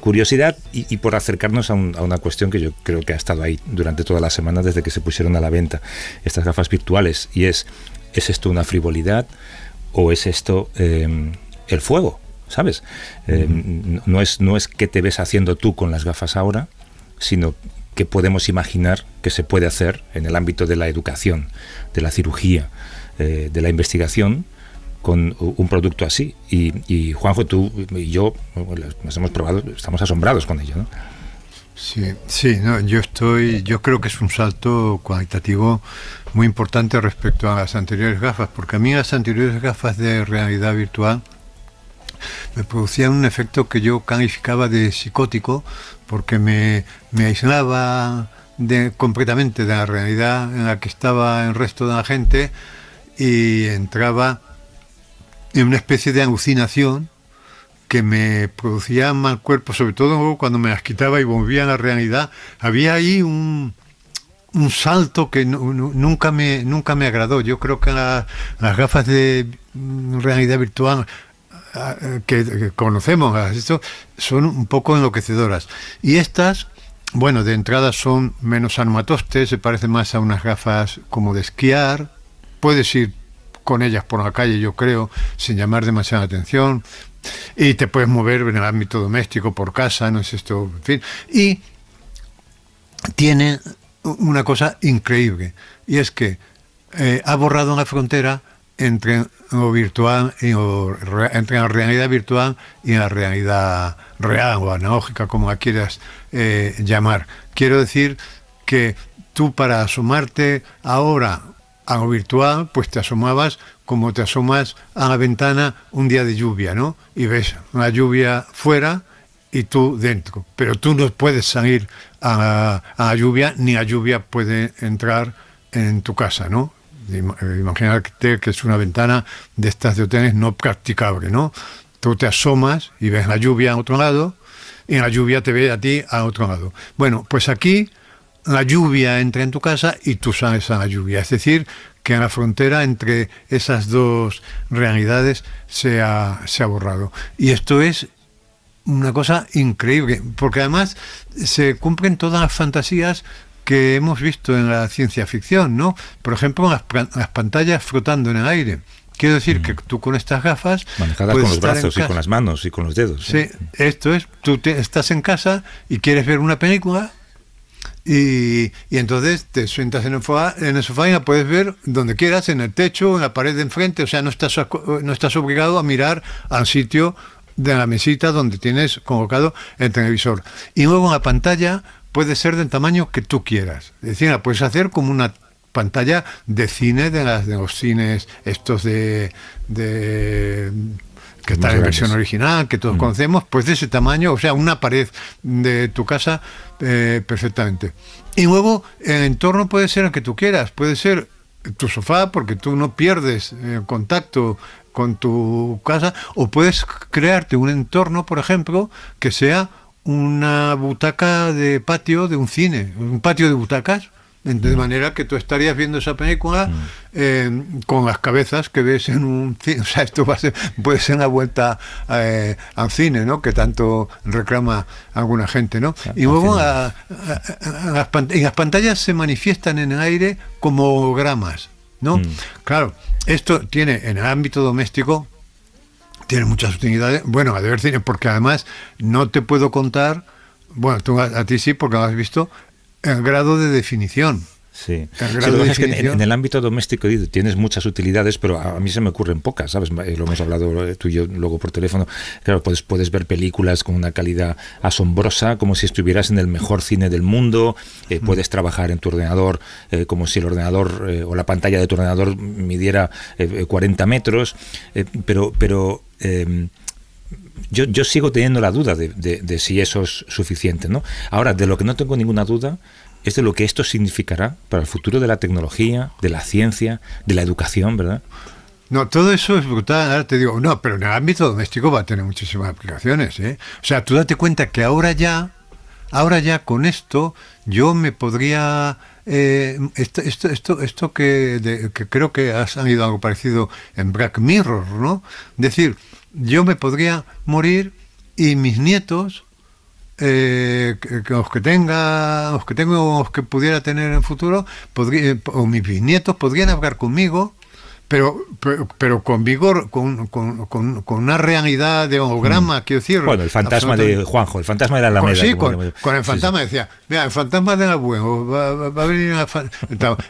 curiosidad y, por acercarnos a, una cuestión que yo creo que ha estado ahí durante toda la semana desde que se pusieron a la venta estas gafas virtuales, y es, ¿es esto una frivolidad o es esto em, el fuego? ¿Sabes? Em, no, es, no es qué te ves haciendo tú con las gafas ahora, sino que podemos imaginar que se puede hacer en el ámbito de la educación, de la cirugía, eh, de la investigación con un producto así. Y, Juanjo, tú y yo nos hemos probado, estamos asombrados con ello. ¿no? Sí, sí no, yo estoy, yo creo que es un salto cualitativo muy importante respecto a las anteriores gafas, porque a mí las anteriores gafas de realidad virtual me producían un efecto que yo calificaba de psicótico, porque me, aislaba completamente de la realidad en la que estaba el resto de la gente y entraba en una especie de alucinación que me producía mal cuerpo, sobre todo cuando me las quitaba y volvía a la realidad. Había ahí un, salto que nunca, me, nunca me agradó. Yo creo que las gafas de realidad virtual eh, que conocemos esto son un poco enloquecedoras. Y estas, bueno, de entrada son menos anomatostes, se parecen más a unas gafas como de esquiar. Puedes ir con ellas por la calle, yo creo, sin llamar demasiada atención. Y te puedes mover en el ámbito doméstico, por casa, no es esto, en fin. Y tiene una cosa increíble, y es que eh, ha borrado en la frontera entre lo virtual y entre la realidad virtual y la realidad real o analógica, como la quieras eh, llamar. Quiero decir que tú para asomarte ahora a lo virtual, pues te asomabas como te asomas a la ventana un día de lluvia, ¿no? Y ves la lluvia fuera y tú dentro. Pero tú no puedes salir a, a la lluvia, ni la lluvia puede entrar en tu casa, ¿no? Eh, Imagínate que es una ventana de estas de hoteles no practicable, ¿no? Tú te asomas y ves la lluvia a otro lado y la lluvia te ve a ti a otro lado. Bueno, pues aquí la lluvia entra en tu casa y tú sales a la lluvia. Es decir, que la frontera entre esas dos realidades se ha borrado. Y esto es una cosa increíble, porque además se cumplen todas las fantasías que hemos visto en la ciencia ficción, ¿no? Por ejemplo, las, pantallas flotando en el aire. Quiero decir mm. que tú con estas gafas... Manejadas con los brazos y con las manos y con los dedos. ¿eh? Sí, esto es, tú estás en casa y quieres ver una película y, y, entonces te sientas en el, sofá, en el sofá y la puedes ver donde quieras, en el techo, en la pared de enfrente, o sea, no estás, no estás obligado a mirar al sitio de la mesita donde tienes convocado el televisor. Y luego en la pantalla puede ser del tamaño que tú quieras. Es decir, la puedes hacer como una pantalla de cine, de, las, de los cines estos de... que está en versión original, que todos mm. conocemos, pues de ese tamaño, o sea, una pared de tu casa eh, perfectamente. Y luego el entorno puede ser el que tú quieras, puede ser tu sofá, porque tú no pierdes eh, contacto con tu casa, o puedes crearte un entorno, por ejemplo, que sea una butaca de patio de un cine, un patio de butacas. De mm. manera que tú estarías viendo esa película mm. eh, con las cabezas que ves en un cine. O sea, esto puede ser una vuelta eh, al cine, ¿no? Que tanto reclama alguna gente, ¿no? Y luego las, pantallas se manifiestan en el aire como gramas ¿no? Mm. Claro, esto tiene en el ámbito doméstico tiene muchas utilidades. Bueno, a ver cine, porque además no te puedo contar, bueno, a, a ti sí, porque lo has visto, el grado de definición. Sí. que en, el ámbito doméstico tienes muchas utilidades, pero a, mí se me ocurren pocas, ¿sabes? Eh, lo hemos hablado eh, tú y yo luego por teléfono. Claro, puedes, puedes ver películas con una calidad asombrosa, como si estuvieras en el mejor cine del mundo. Eh, puedes trabajar en tu ordenador como si el ordenador o la pantalla de tu ordenador midiera 40 metros. pero pero em, yo, yo, sigo teniendo la duda de, de, si eso es suficiente. ¿no? Ahora, de lo que no tengo ninguna duda es de lo que esto significará para el futuro de la tecnología, de la ciencia, de la educación, ¿verdad? No, todo eso es brutal. Ahora te digo, no, pero en el ámbito doméstico va a tener muchísimas aplicaciones. ¿eh? O sea, tú date cuenta que ahora ya, ahora ya con esto, yo me podría. Eh, esto, esto, que, creo que has salido algo parecido en Black Mirror, ¿no? Es decir, yo me podría morir y mis nietos eh, que, los que tenga, los que tengo, que pudiera tener en el futuro, podría, eh, o mis bisnietos podrían hablar conmigo, pero, pero, con vigor, con, con, una realidad de holograma, mm. quiero decir. Bueno, el fantasma de Juanjo, el fantasma de la Alameda. Sí, con, el fantasma decía, mira, el fantasma de la va, va, a venir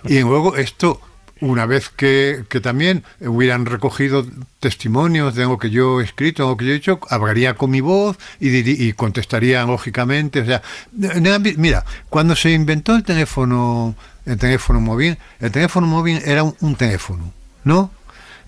Y luego esto, una vez que, también hubieran recogido testimonios de algo que yo he escrito, algo que yo he hecho, hablaría con mi voz y, y contestaría lógicamente. O sea, mira, cuando se inventó el teléfono, el teléfono móvil, el teléfono móvil era un teléfono, ¿no?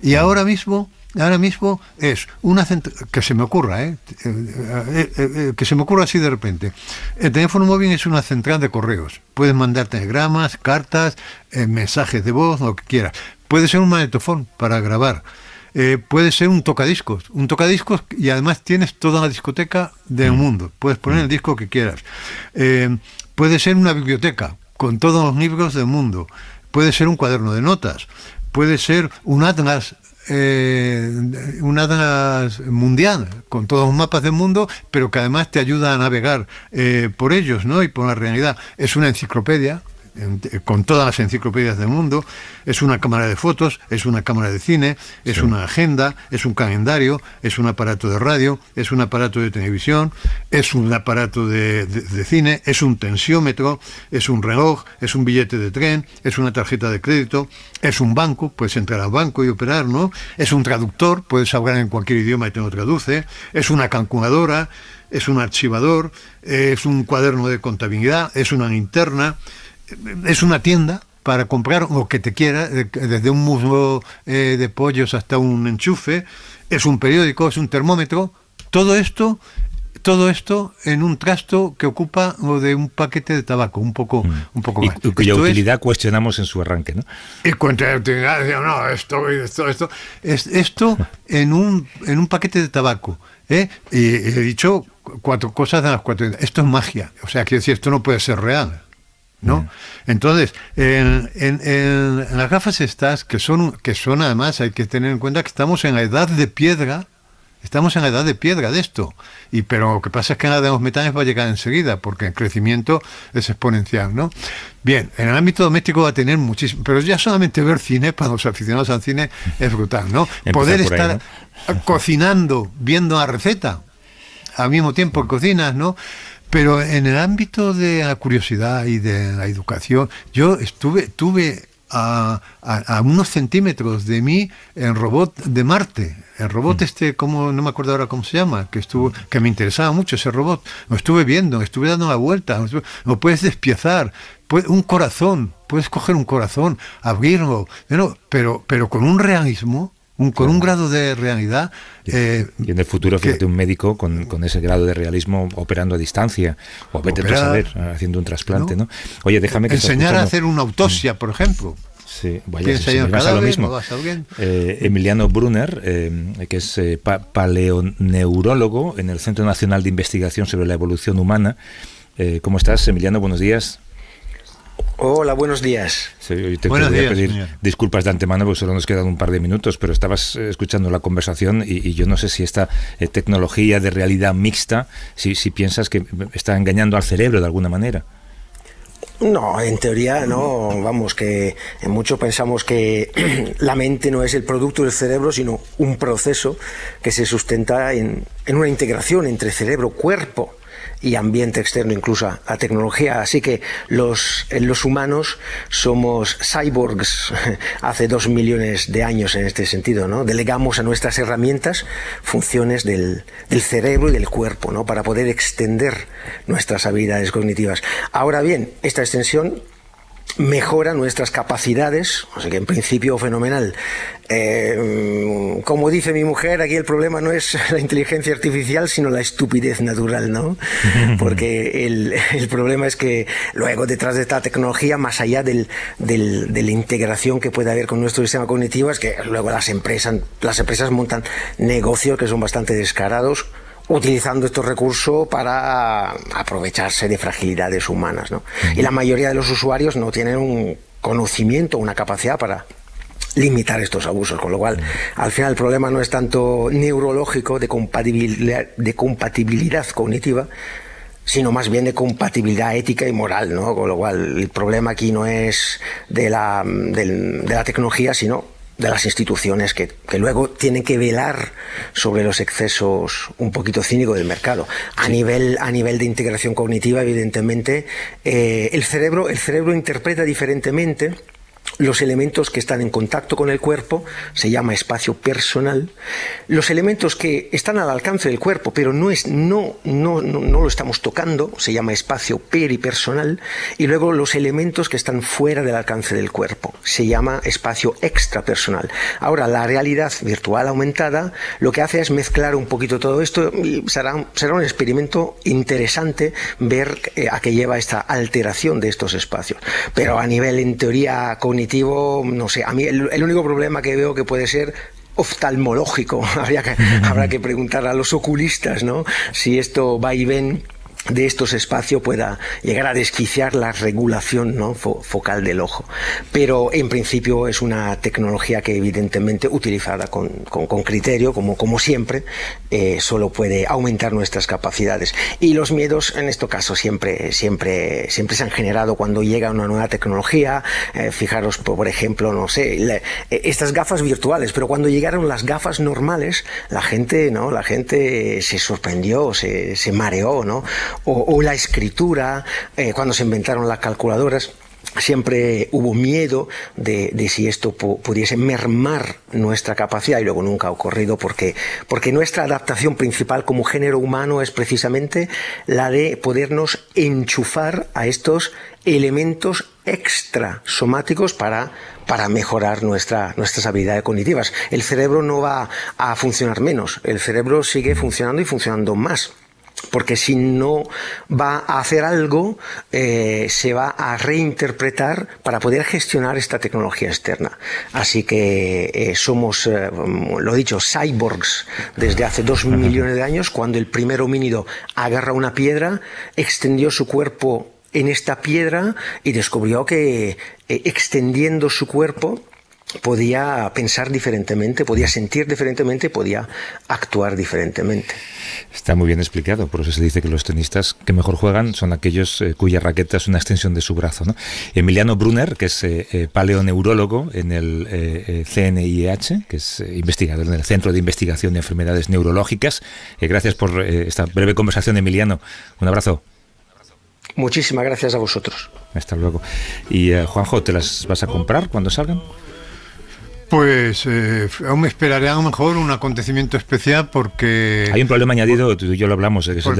Y ahora mismo ahora mismo es una que se me ocurra, ¿eh? Eh, eh, ¿eh? que se me ocurra así de repente. El teléfono móvil es una central de correos. Puedes mandar telegramas, cartas, mensajes de voz, lo que quieras. Puede ser un magnetofón para grabar. puede ser un tocadiscos, un tocadiscos y además tienes toda la discoteca del mm. mundo. Puedes poner el mm. disco que quieras. puede ser una biblioteca con todos los libros del mundo. Puede ser un cuaderno de notas. Puede ser un atlas eh, una mundial, con todos los mapas del mundo, pero que además te ayuda a navegar eh, por ellos ¿no? y por la realidad. Es una enciclopedia, con todas las enciclopedias del mundo, es una cámara de fotos, es una cámara de cine, es una agenda, es un calendario, es un aparato de radio, es un aparato de televisión, es un aparato de, cine, es un tensiómetro, es un reloj, es un billete de tren, es una tarjeta de crédito, es un banco, puedes entrar al banco y operar, ¿no? Es un traductor, puedes hablar en cualquier idioma y te lo traduce, es una calculadora, es un archivador, es un cuaderno de contabilidad, es una linterna, es una tienda para comprar lo que te quiera, desde un muslo eh, de pollos hasta un enchufe, es un periódico, es un termómetro, todo esto, todo esto en un trasto que ocupa lo de un paquete de tabaco, un poco, mm. un poco más. Y, cuya utilidad cuestionamos en su arranque, ¿no? Y cuya utilidad, no, esto, esto, esto, es, esto en un, en un paquete de tabaco. ¿eh? y he dicho cuatro cosas de las cuatro. Esto es magia, o sea, quiero decir, esto no puede ser real. ¿no? Entonces, en, las gafas estas, que son, que son además, hay que tener en cuenta que estamos en la edad de piedra, estamos en la edad de piedra de esto, y pero lo que pasa es que en la de los metales va a llegar enseguida, porque el crecimiento es exponencial, ¿no? Bien, en el ámbito doméstico va a tener muchísimo, pero ya solamente ver cine para los aficionados al cine es brutal, ¿no? Poder estar cocinando, viendo la receta, al mismo tiempo cocinas, ¿no? Pero en el ámbito de la curiosidad y de la educación, yo estuve, tuve a, unos centímetros de mí el robot de Marte. El robot mm. este, como no me acuerdo ahora cómo se llama, que estuvo, que me interesaba mucho ese robot. Lo estuve viendo, estuve dando la vuelta. Lo puedes despiezar, un corazón, puedes coger un corazón, abrirlo, pero, pero con un realismo con un grado de realidad. y eh, en el futuro, fíjate, un médico con, ese grado de realismo operando a distancia, o vete a saber, haciendo un trasplante, ¿no? Oye, déjame que... Enseñar a hacer una autopsia, por ejemplo. Sí, vaya, si lo mismo. Eh, Emiliano Brunner, eh, que es paleoneurólogo en el Centro Nacional de Investigación sobre la Evolución Humana. ¿Cómo estás, Emiliano? Buenos días. Hola, buenos días. hoy te, buenos disculpas de antemano porque solo nos quedan un par de minutos, pero estabas eh, escuchando la conversación y, yo no sé si esta eh, tecnología de realidad mixta, si, piensas que está engañando al cerebro de alguna manera. No, en teoría no, vamos, que en mucho pensamos que la mente no es el producto del cerebro, sino un proceso que se sustenta en, en una integración entre cerebro-cuerpo y ambiente externo, incluso a tecnología. Así que los, eh, los humanos somos cyborgs hace dos millones de años en este sentido, ¿no? Delegamos a nuestras herramientas funciones del, del cerebro y del cuerpo, ¿no? Para poder extender nuestras habilidades cognitivas. Ahora bien, esta extensión mejora nuestras capacidades, así que en principio fenomenal. Eh, como dice mi mujer, aquí el problema no es la inteligencia artificial, sino la estupidez natural, ¿no? Porque el, problema es que luego detrás de esta tecnología, más allá del, de la integración que puede haber con nuestro sistema cognitivo, es que luego las empresas, las empresas montan negocios que son bastante descarados, utilizando estos recursos para aprovecharse de fragilidades humanas. ¿no? Y la mayoría de los usuarios no tienen un conocimiento, una capacidad para limitar estos abusos, con lo cual al final el problema no es tanto neurológico de compatibilidad, de compatibilidad cognitiva, sino más bien de compatibilidad ética y moral, ¿no? Con lo cual el problema aquí no es de de la tecnología, sino de las instituciones que, que, luego tienen que velar sobre los excesos un poquito cínico del mercado. A, nivel, a nivel de integración cognitiva, evidentemente, eh, el, cerebro, el cerebro interpreta diferentemente los elementos que están en contacto con el cuerpo, se llama espacio personal, los elementos que están al alcance del cuerpo, pero no, es, no, no, no, lo estamos tocando, se llama espacio peripersonal, y luego los elementos que están fuera del alcance del cuerpo, se llama espacio extrapersonal. Ahora, la realidad virtual aumentada lo que hace es mezclar un poquito todo esto y será, un experimento interesante ver eh, a qué lleva esta alteración de estos espacios. Pero a nivel en teoría no sé, a mí el, único problema que veo que puede ser oftalmológico. que, habrá que preguntar a los oculistas, ¿no? Si esto va y ven de estos espacios pueda llegar a desquiciar la regulación ¿no? focal del ojo. Pero en principio es una tecnología que evidentemente utilizada con, criterio, como, como siempre, eh, solo puede aumentar nuestras capacidades. Y los miedos en este caso siempre, siempre, siempre se han generado cuando llega una nueva tecnología. Eh, fijaros, por ejemplo, no sé, eh, estas gafas virtuales, pero cuando llegaron las gafas normales, la gente, ¿no? la gente se sorprendió, se, se mareó, ¿no? o, la escritura, eh, cuando se inventaron las calculadoras siempre hubo miedo de, de si esto pudiese mermar nuestra capacidad y luego nunca ha ocurrido porque, porque nuestra adaptación principal como género humano es precisamente la de podernos enchufar a estos elementos extrasomáticos para, para mejorar nuestra, nuestras habilidades cognitivas. El cerebro no va a funcionar menos, el cerebro sigue funcionando y funcionando más porque si no va a hacer algo, eh, se va a reinterpretar para poder gestionar esta tecnología externa. Así que eh, somos, lo eh, mm, lo dicho, cyborgs desde hace dos millones de años, cuando el primer homínido agarra una piedra, extendió su cuerpo en esta piedra y descubrió que extendiendo su cuerpo, podía pensar diferentemente, podía sentir diferentemente, podía actuar diferentemente. Está muy bien explicado, por eso se dice que los tenistas que mejor juegan son aquellos eh, cuya raqueta es una extensión de su brazo. Emiliano Brunner, que es eh, eh, paleoneurólogo en el CNIH, que es investigador en el Centro de Investigación de Enfermedades Neurológicas. gracias por esta breve conversación, Emiliano. Un abrazo. Muchísimas gracias a vosotros. Hasta luego. Y Juanjo, ¿te las vas a comprar cuando salgan? Pues eh, aún me esperaré a lo mejor un acontecimiento especial porque... Hay un problema añadido, tú y yo lo hablamos, eh, que es eh,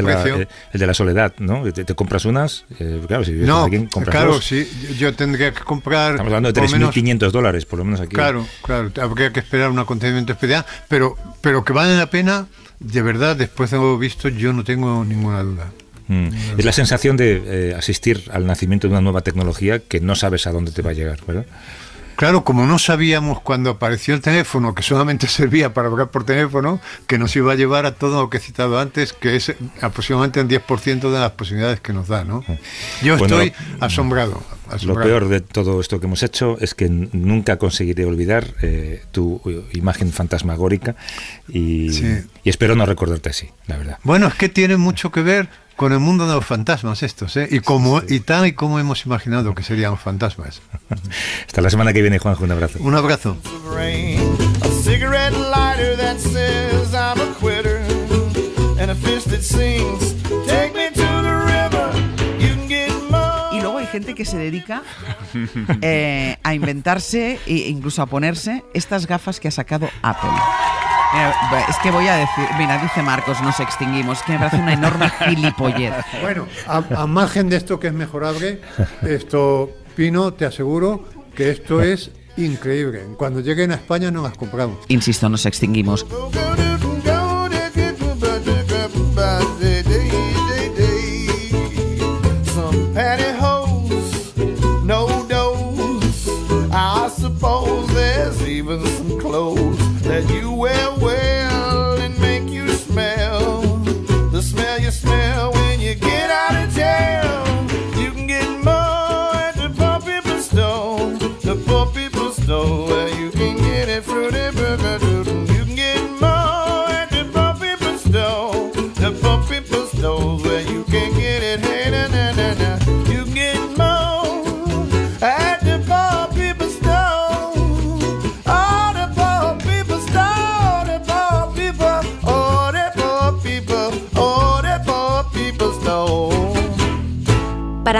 el de, la, soledad, ¿no? Te, compras unas, claro, si no, aquí, compras claro, sí, yo tendría que comprar... Estamos hablando de 3.500 dólares, por lo menos aquí. Claro, claro, habría que esperar un acontecimiento especial, pero, pero que vale la pena, de verdad, después de haberlo visto, yo no tengo ninguna duda. Mm. Es la sensación de asistir al nacimiento de una nueva tecnología que no sabes a dónde te va a llegar, ¿verdad? Claro, como no sabíamos cuando apareció el teléfono, que solamente servía para hablar por teléfono, que nos iba a llevar a todo lo que he citado antes, que es aproximadamente el 10% de las posibilidades que nos da, ¿no? Yo estoy asombrado, Lo peor de todo esto que hemos hecho es que nunca conseguiré olvidar eh, tu imagen fantasmagórica y espero no recordarte así, la verdad. Bueno, es que tiene mucho que ver con el mundo de los fantasmas estos, ¿eh? Y, como, y tal y como hemos imaginado que serían fantasmas. Hasta la semana que viene, Juanjo, un abrazo. Un abrazo. Y luego hay gente que se dedica eh, a inventarse e incluso a ponerse estas gafas que ha sacado Apple. Eh, es que voy a decir, mira, dice Marcos, nos extinguimos, que me parece una enorme gilipollez. Bueno, a, margen de esto que es mejorable, esto, Pino, te aseguro que esto es increíble. Cuando lleguen a España no las compramos. Insisto, nos extinguimos.